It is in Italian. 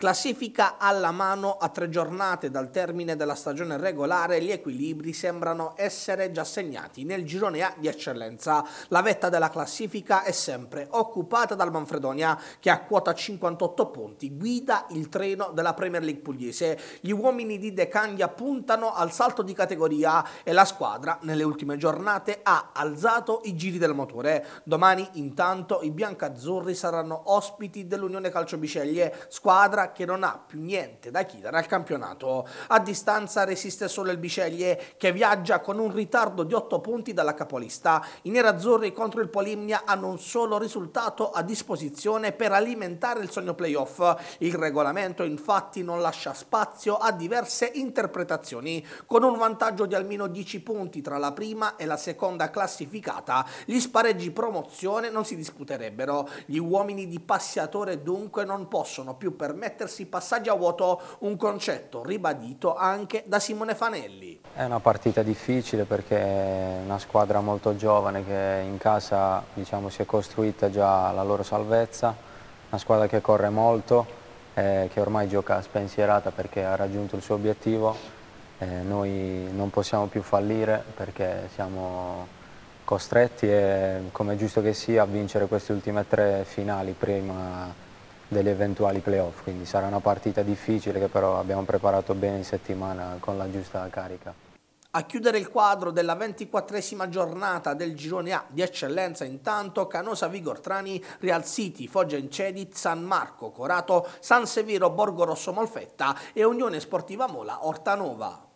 Classifica alla mano a tre giornate dal termine della stagione regolare, gli equilibri sembrano essere già segnati nel girone A di eccellenza. La vetta della classifica è sempre occupata dal Manfredonia che a quota 58 punti guida il treno della Premier League pugliese. Gli uomini di De Candia puntano al salto di categoria e la squadra nelle ultime giornate ha alzato i giri del motore. Domani intanto i biancazzurri saranno ospiti dell'Unione Calcio Biceglie, squadra che non ha più niente da chiedere al campionato. A distanza resiste solo il Biceglie che viaggia con un ritardo di 8 punti dalla capolista. I nerazzurri contro il Polimnia hanno un solo risultato a disposizione per alimentare il sogno playoff. Il regolamento infatti non lascia spazio a diverse interpretazioni. Con un vantaggio di almeno 10 punti tra la prima e la seconda classificata, gli spareggi promozione non si disputerebbero. Gli uomini di Passiatore dunque non possono più permettere permettersi passaggi a vuoto, un concetto ribadito anche da Simone Fanelli. È una partita difficile perché è una squadra molto giovane che in casa diciamo, si è costruita già la loro salvezza, una squadra che corre molto, eh, che ormai gioca spensierata perché ha raggiunto il suo obiettivo. Eh, noi non possiamo più fallire perché siamo costretti, come è giusto che sia, a vincere queste ultime tre finali prima delle eventuali playoff, quindi sarà una partita difficile che però abbiamo preparato bene in settimana con la giusta carica. A chiudere il quadro della ventiquattresima giornata del girone A di eccellenza intanto Canosa Vigortrani, Real City, Foggia Incedi, San Marco, Corato, San Severo, Borgo Rosso Molfetta e Unione Sportiva Mola Ortanova.